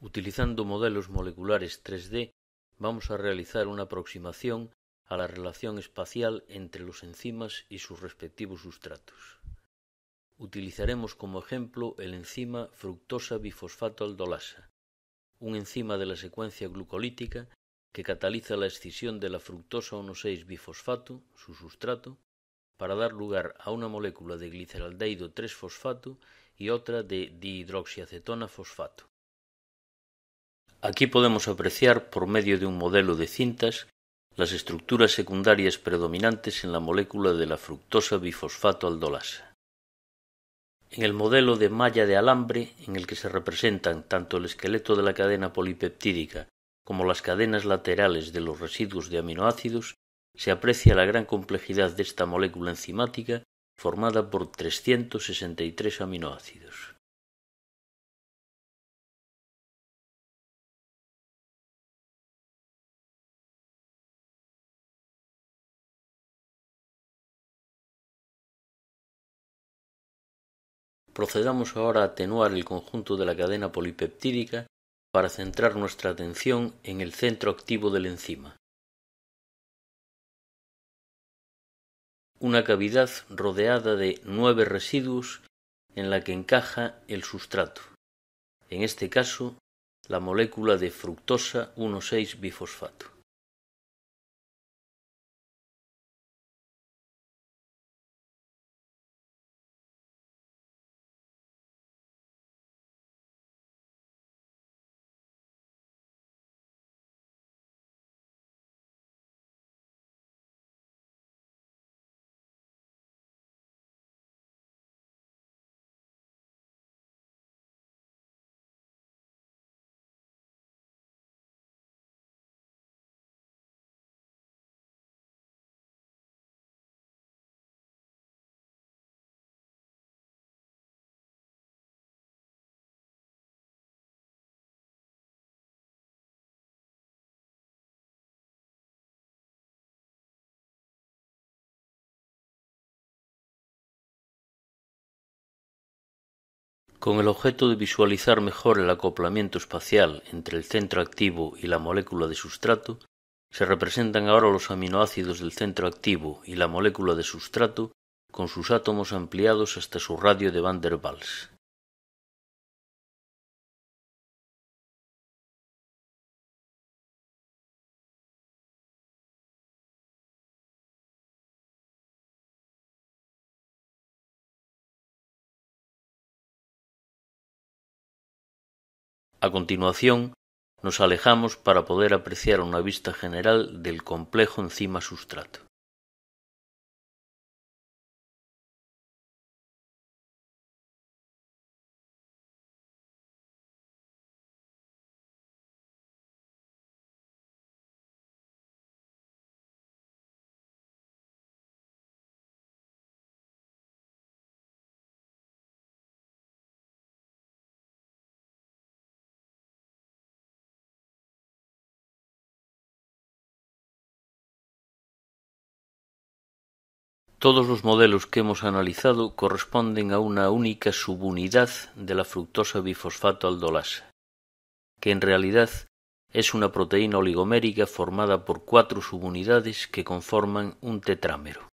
Utilizando modelos moleculares 3D, vamos a realizar una aproximación a la relación espacial entre los enzimas y sus respectivos sustratos. Utilizaremos como ejemplo el enzima fructosa bifosfato aldolasa, un enzima de la secuencia glucolítica que cataliza la escisión de la fructosa 1,6 bifosfato, su sustrato, para dar lugar a una molécula de gliceraldehído 3-fosfato y otra de dihidroxiacetona fosfato. Aquí podemos apreciar, por medio de un modelo de cintas, las estructuras secundarias predominantes en la molécula de la fructosa bifosfato aldolasa. En el modelo de malla de alambre, en el que se representan tanto el esqueleto de la cadena polipeptídica como las cadenas laterales de los residuos de aminoácidos, se aprecia la gran complejidad de esta molécula enzimática formada por 363 aminoácidos. procedamos ahora a atenuar el conjunto de la cadena polipeptídica para centrar nuestra atención en el centro activo del enzima. Una cavidad rodeada de nueve residuos en la que encaja el sustrato, en este caso la molécula de fructosa 1,6 bifosfato. Con el objeto de visualizar mejor el acoplamiento espacial entre el centro activo y la molécula de sustrato, se representan ahora los aminoácidos del centro activo y la molécula de sustrato con sus átomos ampliados hasta su radio de van der Waals. A continuación, nos alejamos para poder apreciar una vista general del complejo encima-sustrato. Todos los modelos que hemos analizado corresponden a una única subunidad de la fructosa bifosfato aldolasa, que en realidad es una proteína oligomérica formada por cuatro subunidades que conforman un tetrámero.